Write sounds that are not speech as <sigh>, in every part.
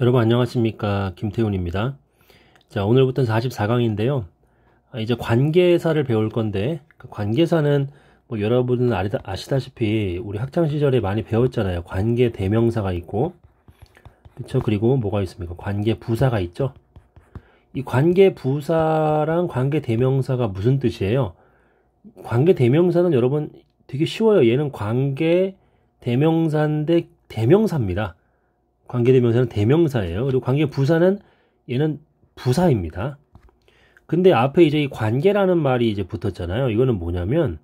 여러분 안녕하십니까 김태훈입니다 자 오늘부터는 44강인데요 아, 이제 관계사를 배울 건데 그 관계사는 뭐 여러분은 아시다시피 우리 학창시절에 많이 배웠잖아요 관계 대명사가 있고 그쵸 그리고 뭐가 있습니까 관계 부사가 있죠 이 관계 부사랑 관계 대명사가 무슨 뜻이에요 관계 대명사는 여러분 되게 쉬워요 얘는 관계 대명사인데 대명사입니다 관계대명사는 대명사예요. 그리고 관계부사는 얘는 부사입니다. 근데 앞에 이제 이 관계라는 말이 이제 붙었잖아요. 이거는 뭐냐면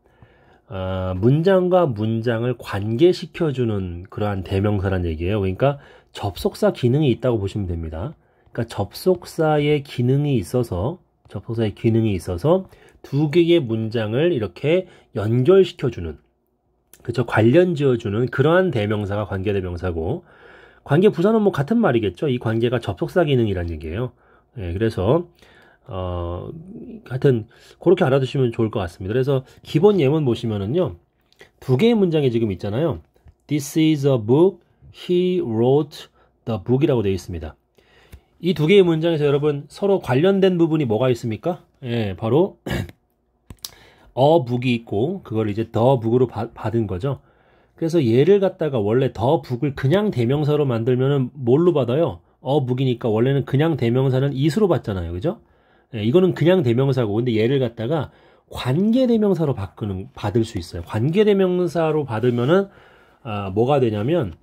어, 문장과 문장을 관계시켜주는 그러한 대명사란 얘기예요. 그러니까 접속사 기능이 있다고 보시면 됩니다. 그러니까 접속사의 기능이 있어서 접속사의 기능이 있어서 두 개의 문장을 이렇게 연결시켜주는 그쵸 관련 지어주는 그러한 대명사가 관계대명사고 관계 부사는 뭐 같은 말이겠죠. 이 관계가 접속사 기능이라는 얘기예요. 예, 그래서 어, 하여튼 그렇게 알아두시면 좋을 것 같습니다. 그래서 기본 예문 보시면은요. 두 개의 문장이 지금 있잖아요. This is a book. He wrote the book이라고 되어 있습니다. 이 두 개의 문장에서 여러분 서로 관련된 부분이 뭐가 있습니까? 예, 바로 어북이 <clears throat> 있고 그걸 이제 더북으로 받은 거죠. 그래서 얘를 갖다가 원래 더 북을 그냥 대명사로 만들면은 뭘로 받아요? 어북이니까 원래는 그냥 대명사는 이수로 받잖아요. 그죠? 예, 이거는 그냥 대명사고 근데 얘를 갖다가 관계 대명사로 바꾸는 받을 수 있어요. 관계 대명사로 받으면은 아, 뭐가 되냐면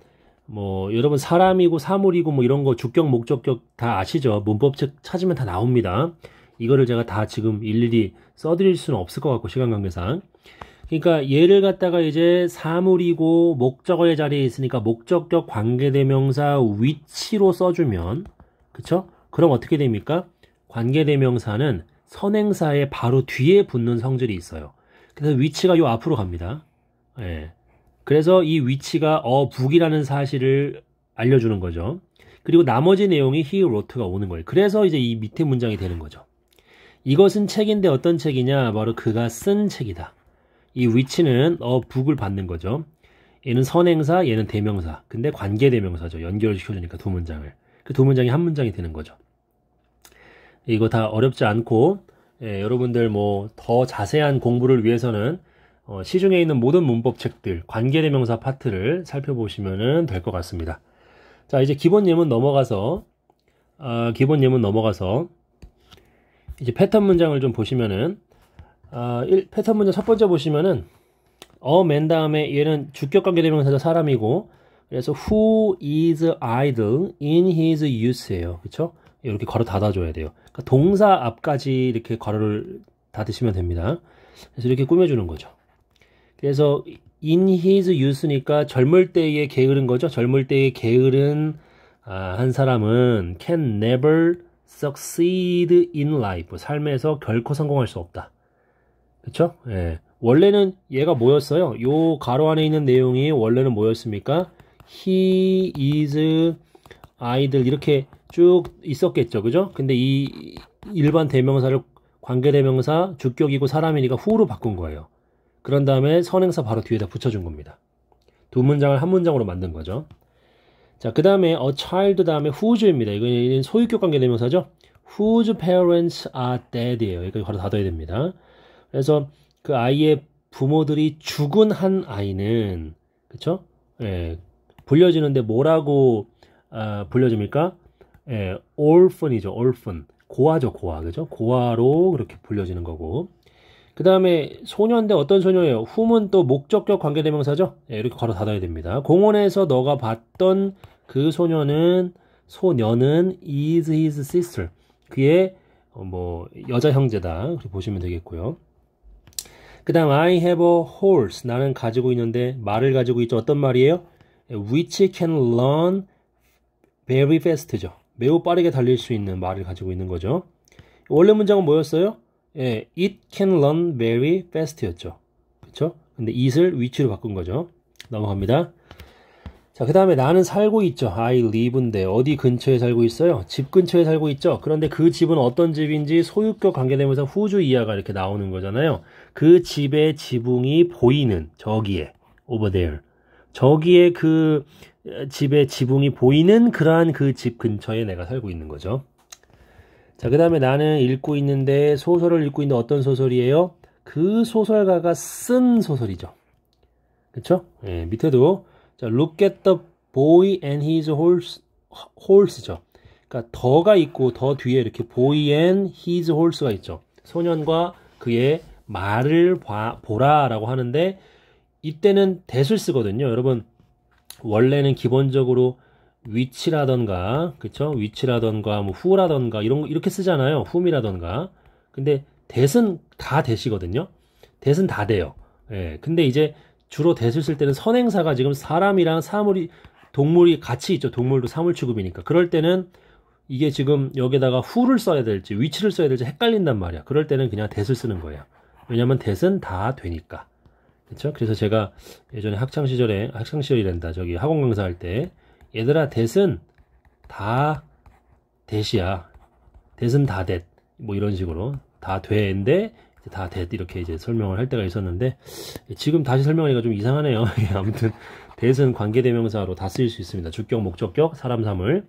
뭐 여러분 사람이고 사물이고 뭐 이런 거 주격 목적격 다 아시죠? 문법책 찾으면 다 나옵니다. 이거를 제가 다 지금 일일이 써드릴 수는 없을 것 같고 시간 관계상 그러니까 예를 갖다가 이제 사물이고 목적어의 자리에 있으니까 목적격 관계대명사 위치로 써주면 그쵸? 그럼 어떻게 됩니까? 관계대명사는 선행사의 바로 뒤에 붙는 성질이 있어요. 그래서 위치가 요 앞으로 갑니다. 예. 그래서 이 위치가 어북이라는 사실을 알려주는 거죠. 그리고 나머지 내용이 he wrote가 오는 거예요. 그래서 이제 이 밑에 문장이 되는 거죠. 이것은 책인데 어떤 책이냐? 바로 그가 쓴 책이다. 이 위치는 어 북을 받는 거죠. 얘는 선행사, 얘는 대명사. 근데 관계 대명사죠. 연결을 시켜주니까 두 문장을. 그 두 문장이 한 문장이 되는 거죠. 이거 다 어렵지 않고 예, 여러분들 뭐 더 자세한 공부를 위해서는 어, 시중에 있는 모든 문법 책들 관계 대명사 파트를 살펴보시면 될 것 같습니다. 자 이제 기본 예문 넘어가서 어, 기본 예문 넘어가서 이제 패턴 문장을 좀 보시면은 어, 1, 패턴 문제 첫 번째 보시면은 어 맨 다음에 얘는 주격 관계대명사자 사람이고 그래서 who is idle in his use예요. 그쵸 이렇게 괄호 닫아줘야 돼요. 그러니까 동사 앞까지 이렇게 괄호를 닫으시면 됩니다. 그래서 이렇게 꾸며주는 거죠. 그래서 in his use니까 젊을 때의 게으른 거죠. 젊을 때의 게으른 아, 한 사람은 can never succeed in life. 삶에서 결코 성공할 수 없다. 그쵸? 예. 원래는 얘가 뭐였어요? 요 가로 안에 있는 내용이 원래는 뭐였습니까? he is 아이들 이렇게 쭉 있었겠죠. 그죠? 근데 이 일반 대명사를 관계대명사, 주격이고 사람이니까 후로 바꾼 거예요. 그런 다음에 선행사 바로 뒤에다 붙여준 겁니다. 두 문장을 한 문장으로 만든 거죠. 자, 그 다음에 a child 다음에 whose입니다. 이거 소유격 관계대명사죠. Whose parents are dead예요. 이거 바로 닫아야 됩니다. 그래서 그 아이의 부모들이 죽은 한 아이는 그쵸? 예, 불려지는데 뭐라고 아, 불려집니까? 예, orphan이죠, orphan. 고아죠, 고아. 그죠? 고아로 그렇게 불려지는 거고. 그 다음에 소년인데 어떤 소녀예요? whom은 또 목적격 관계대명사죠? 예, 이렇게 걸어 닫아야 됩니다. 공원에서 너가 봤던 그 소녀는, 소녀는 is his sister. 그의 어, 뭐, 여자 형제다. 그렇게 보시면 되겠고요. 그 다음 I have a horse. 나는 가지고 있는데 말을 가지고 있죠. 어떤 말이에요? Which can l e a r n very fast죠. 매우 빠르게 달릴 수 있는 말을 가지고 있는 거죠. 원래 문장은 뭐였어요? 예, it can l e a r n very fast였죠. 그렇죠? 근데 it을 which로 바꾼 거죠. 넘어갑니다. 자, 그 다음에 나는 살고 있죠. I live인데 어디 근처에 살고 있어요? 집 근처에 살고 있죠. 그런데 그 집은 어떤 집인지 소유격 관계되면서 후주 이하가 이렇게 나오는 거잖아요. 그 집의 지붕이 보이는 저기에 over there. 저기에 그 집의 지붕이 보이는 그러한 그 집 근처에 내가 살고 있는 거죠. 자, 그 다음에 나는 읽고 있는데 소설을 읽고 있는 어떤 소설이에요? 그 소설가가 쓴 소설이죠. 그쵸? 예, 밑에도 자, look at the boy and his horse, horse죠. 그러니까 더가 있고 더 뒤에 이렇게 boy and his horse가 있죠. 소년과 그의 말을 봐, 보라라고 하는데 이때는 대술 쓰거든요. 여러분 원래는 기본적으로 위치라던가 그쵸 위치라던가 뭐 후라던가 이런 거 이렇게 쓰잖아요. 후미라던가 근데 대은 다 대시거든요. 대은 다 돼요. 예. 근데 이제 주로 대수쓸 때는 선행사가 지금 사람이랑 사물이 동물이 같이 있죠. 동물도 사물 취급이니까. 그럴 때는 이게 지금 여기다가 후를 써야 될지 위치를 써야 될지 헷갈린단 말이야. 그럴 때는 그냥 대수 쓰는 거예요. 왜냐면 대수는다 되니까. 그렇죠? 그래서 제가 예전에 학창 시절에 학창 시절이란다. 저기 학원 강사할 때 얘들아 대수는다 대시야. 대수는다 됐. 뭐 이런 식으로 다 돼인데 다됐 이렇게 이제 설명을 할 때가 있었는데 지금 다시 설명하니까 좀 이상하네요. <laughs> 예, 아무튼 대은 관계대명사로 다 쓰일 수 있습니다. 주격, 목적격, 사람, 사물.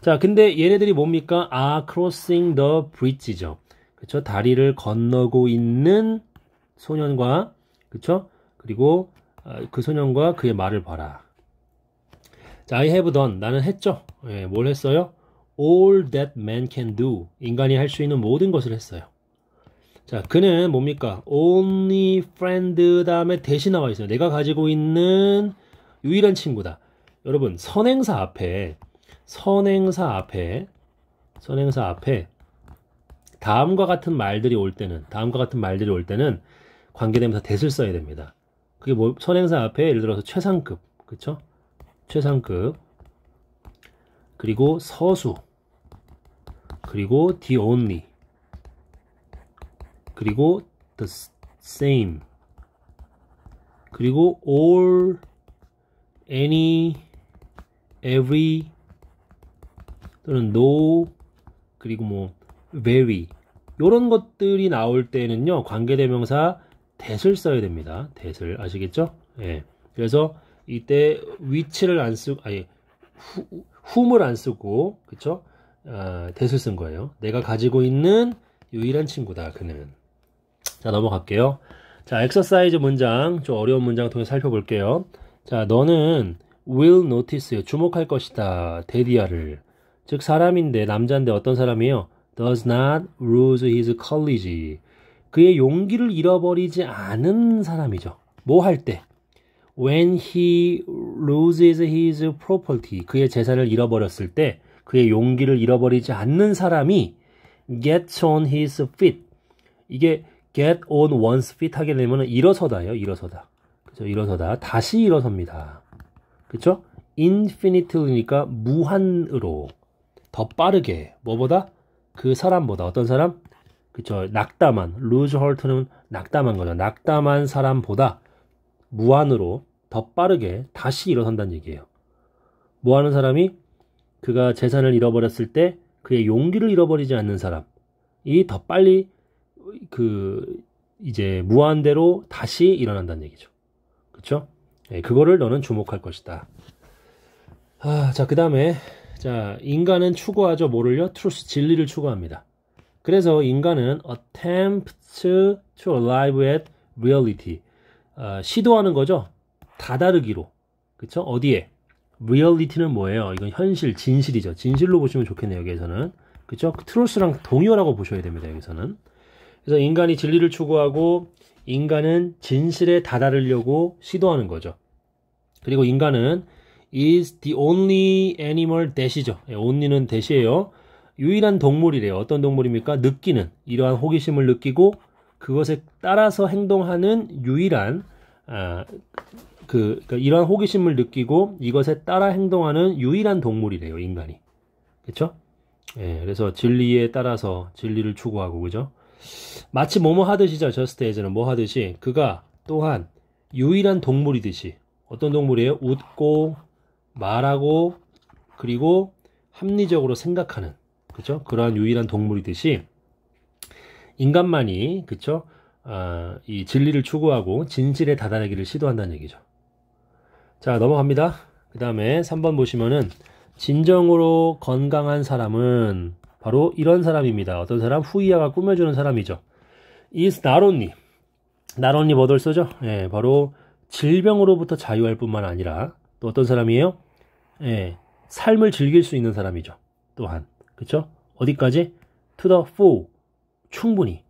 자, 근데 얘네들이 뭡니까? 아, crossing the bridge죠. 그쵸? 다리를 건너고 있는 소년과, 그쵸? 그리고 아, 그 소년과 그의 말을 봐라. 자, I have done. 나는 했죠. 예, 뭘 했어요? All that man can do. 인간이 할 수 있는 모든 것을 했어요. 자, 그는 뭡니까? only friend 다음에 대신 나와 있어요. 내가 가지고 있는 유일한 친구다. 여러분, 선행사 앞에, 선행사 앞에, 선행사 앞에 다음과 같은 말들이 올 때는, 다음과 같은 말들이 올 때는 관계대명사 대을 써야 됩니다. 그게 뭐, 선행사 앞에 예를 들어서 최상급, 그쵸? 최상급. 그리고 서수. 그리고 the only. 그리고 the same 그리고 all any every 또는 no 그리고 뭐 very 이런 것들이 나올 때는요 관계대명사 that을 써야 됩니다 that을 아시겠죠? 예. 그래서 이때 위치를안 쓰고 아니 whom을 안 쓰고 그쵸? 아, t h 쓴 거예요 내가 가지고 있는 유일한 친구다 그는 자 넘어갈게요 자 엑서사이즈 문장 좀 어려운 문장 통해 살펴볼게요 자 너는 will notice 주목할 것이다 데디아를 즉 사람인데 남자인데 어떤 사람이에요 does not lose his courage 그의 용기를 잃어버리지 않은 사람이죠 뭐 할때 when he loses his property 그의 재산을 잃어버렸을 때 그의 용기를 잃어버리지 않는 사람이 gets on his feet 이게 get on one's feet 하게 되면 일어서다예요. 일어서다. 그죠? 일어서다. 다시 일어섭니다. 그쵸? infinitely니까 무한으로 더 빠르게 뭐보다 그 사람보다 어떤 사람? 그쵸? 낙담한 루즈 s 트는 낙담한 거죠. 낙담한 사람보다 무한으로 더 빠르게 다시 일어선다는 얘기예요. 뭐 하는 사람이 그가 재산을 잃어버렸을 때 그의 용기를 잃어버리지 않는 사람이 더 빨리 그 이제 무한대로 다시 일어난다는 얘기죠. 그렇죠? 예, 그거를 너는 주목할 것이다. 아, 자, 그다음에 자, 인간은 추구하죠. 뭐를요? 트루스 진리를 추구합니다. 그래서 인간은 a t t e m p t to arrive at reality. 아, 시도하는 거죠. 다다르기로. 그렇죠? 어디에? reality는 뭐예요? 이건 현실, 진실이죠. 진실로 보시면 좋겠네요. 여기에서는. 그렇죠? t r u 랑동일라고 보셔야 됩니다. 여기서는. 그래서 인간이 진리를 추구하고 인간은 진실에 다다르려고 시도하는 거죠. 그리고 인간은 is the only animal 대시죠. 예, only는 대시예요. 유일한 동물이래요. 어떤 동물입니까? 느끼는 이러한 호기심을 느끼고 그것에 따라서 행동하는 유일한 아, 그 그러니까 이러한 호기심을 느끼고 이것에 따라 행동하는 유일한 동물이래요. 인간이 그렇죠? 예, 그래서 진리에 따라서 진리를 추구하고 그죠? 마치 뭐뭐 하듯이죠. 저스트 에즈는 뭐 하듯이 그가 또한 유일한 동물이듯이 어떤 동물이에요? 웃고 말하고 그리고 합리적으로 생각하는 그쵸 그러한 유일한 동물이듯이 인간만이 그쵸? 아, 이 진리를 추구하고 진실에 다다르기를 시도한다는 얘기죠. 자 넘어갑니다. 그 다음에 3번 보시면은 진정으로 건강한 사람은 바로 이런 사람입니다. 어떤 사람? 후이아가 꾸며주는 사람이죠. 이스 나론니. 나론니 뭐들 쓰죠? 예, 바로 질병으로부터 자유할 뿐만 아니라 또 어떤 사람이에요? 예, 삶을 즐길 수 있는 사람이죠. 또한. 그쵸? 어디까지? to the full. 충분히.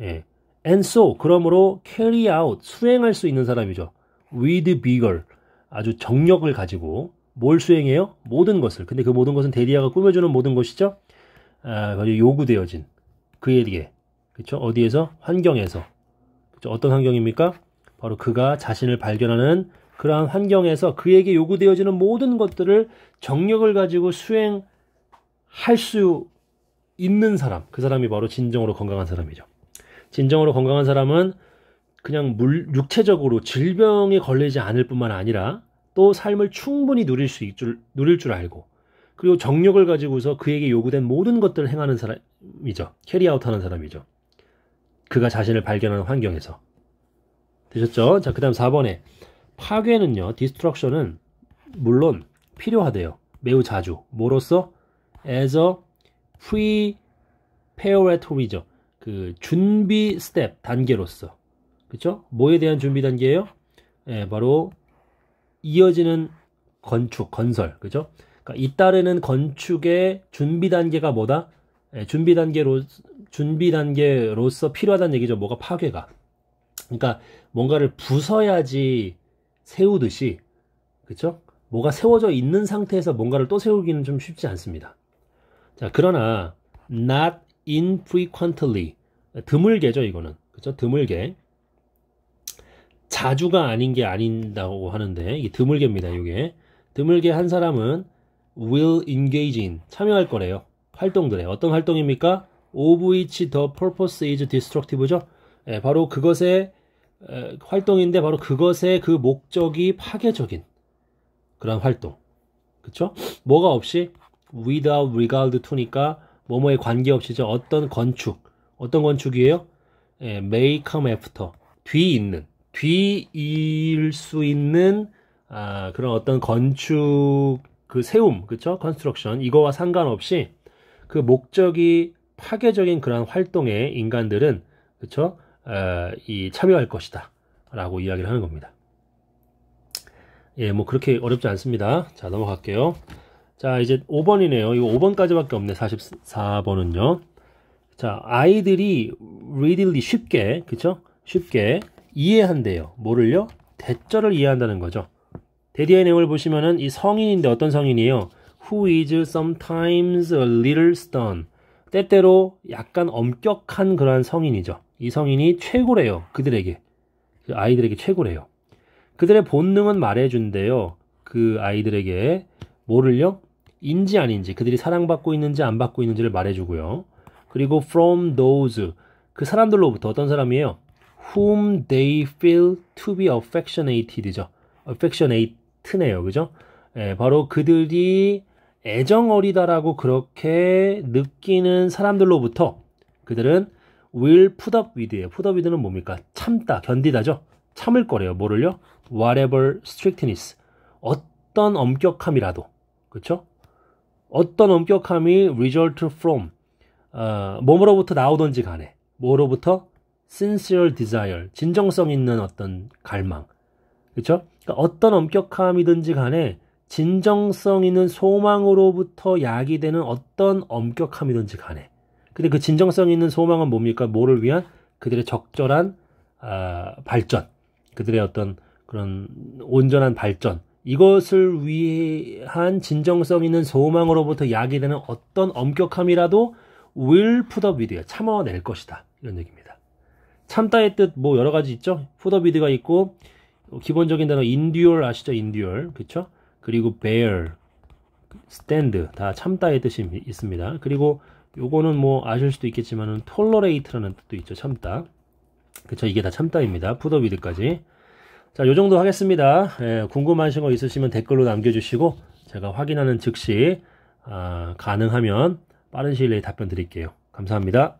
예. and so. 그러므로 carry out. 수행할 수 있는 사람이죠. with vigor. 아주 정력을 가지고 뭘 수행해요? 모든 것을. 근데 그 모든 것은 데리아가 꾸며주는 모든 것이죠? 아, 요구되어진 그에게 그쵸 어디에서 환경에서 그쵸? 어떤 환경입니까? 바로 그가 자신을 발견하는 그러한 환경에서 그에게 요구되어지는 모든 것들을 정력을 가지고 수행할 수 있는 사람, 그 사람이 바로 진정으로 건강한 사람이죠. 진정으로 건강한 사람은 그냥 물, 육체적으로 질병에 걸리지 않을 뿐만 아니라 또 삶을 충분히 누릴 수있 줄, 누릴 줄 알고 그리고 정력을 가지고서 그에게 요구된 모든 것들을 행하는 사람이죠. 캐리아웃하는 사람이죠. 그가 자신을 발견하는 환경에서. 되셨죠? 자, 그 다음 4번에 파괴는요. 디스트럭션은 물론 필요하대요. 매우 자주. 뭐로써? as a preparatory죠. 그 준비 스텝 단계로서. 그쵸 뭐에 대한 준비 단계예요? 예, 바로 이어지는 건축, 건설. 그죠? 렇 그러니까 잇따르는 건축의 준비 단계가 뭐다? 예, 준비 단계로 준비 단계로서 필요하다는 얘기죠. 뭐가 파괴가. 그러니까 뭔가를 부숴야지 세우듯이 그렇죠? 뭐가 세워져 있는 상태에서 뭔가를 또 세우기는 좀 쉽지 않습니다. 자, 그러나 not infrequently 드물게죠, 이거는. 그렇죠? 드물게. 자주가 아닌 게 아닌다고 하는데 이게 드물게입니다, 이게. 드물게 한 사람은 will engage in 참여할 거래요. 활동들에 어떤 활동입니까? of which the purpose is destructive죠. 예, 바로 그것의 에, 활동인데 바로 그것의 그 목적이 파괴적인 그런 활동. 그쵸? 뭐가 없이 without regard to니까 뭐뭐에 관계없이죠. 어떤 건축. 어떤 건축이에요? 예, may come after. 뒤 있는. 뒤일 수 있는 아, 그런 어떤 건축 그 세움, 그쵸? 컨스트럭션, 이거와 상관없이 그 목적이 파괴적인 그러한 활동에 인간들은, 그쵸? 어, 이 참여할 것이다. 라고 이야기를 하는 겁니다. 예, 뭐 그렇게 어렵지 않습니다. 자, 넘어갈게요. 자, 이제 5번이네요. 이거 5번까지밖에 없네. 44번은요. 자, 아이들이 readily 쉽게, 그쵸? 쉽게 이해한대요. 뭐를요? 대절을 이해한다는 거죠. 대리의 내용을 보시면은 이 성인인데 어떤 성인이에요? Who is sometimes a little stern. 때때로 약간 엄격한 그러한 성인이죠. 이 성인이 최고래요. 그들에게. 그 아이들에게 최고래요. 그들의 본능은 말해준대요. 그 아이들에게 뭐를요? 인지 아닌지, 그들이 사랑받고 있는지 안 받고 있는지를 말해주고요. 그리고 from those, 그 사람들로부터 어떤 사람이에요? whom they feel to be affectionated죠. affectionate, 트네요. 그죠? 예, 바로 그들이 애정 어리다라고 그렇게 느끼는 사람들로부터 그들은 will put up with예요. put up with는 뭡니까? 참다, 견디다죠. 참을 거래요. 뭐를요? whatever strictness. 어떤 엄격함이라도. 그쵸 어떤 엄격함이 result from 어, 몸으로부터 나오던지 간에 뭐로부터 sincere desire, 진정성 있는 어떤 갈망, 그렇죠? 그러니까 어떤 엄격함이든지 간에 진정성 있는 소망으로부터 야기 되는 어떤 엄격함이든지 간에 근데 그 진정성 있는 소망은 뭡니까? 뭐를 위한 그들의 적절한 아, 발전, 그들의 어떤 그런 온전한 발전 이것을 위한 진정성 있는 소망으로부터 야기 되는 어떤 엄격함이라도 will put up with 참아낼 것이다 이런 얘기입니다. 참다의 뜻 뭐 여러 가지 있죠. put up with가 있고 기본적인 단어 인듀얼 아시죠? 인듀얼 그쵸? 그리고 bear, stand 다 참다의 뜻이 있습니다. 그리고 요거는 뭐 아실 수도 있겠지만은 tolerate라는 뜻도 있죠. 참다. 그쵸? 이게 다 참다입니다. 푸더비드까지. 자, 요 정도 하겠습니다. 예, 궁금하신 거 있으시면 댓글로 남겨주시고 제가 확인하는 즉시 아, 가능하면 빠른 시일 내에 답변 드릴게요. 감사합니다.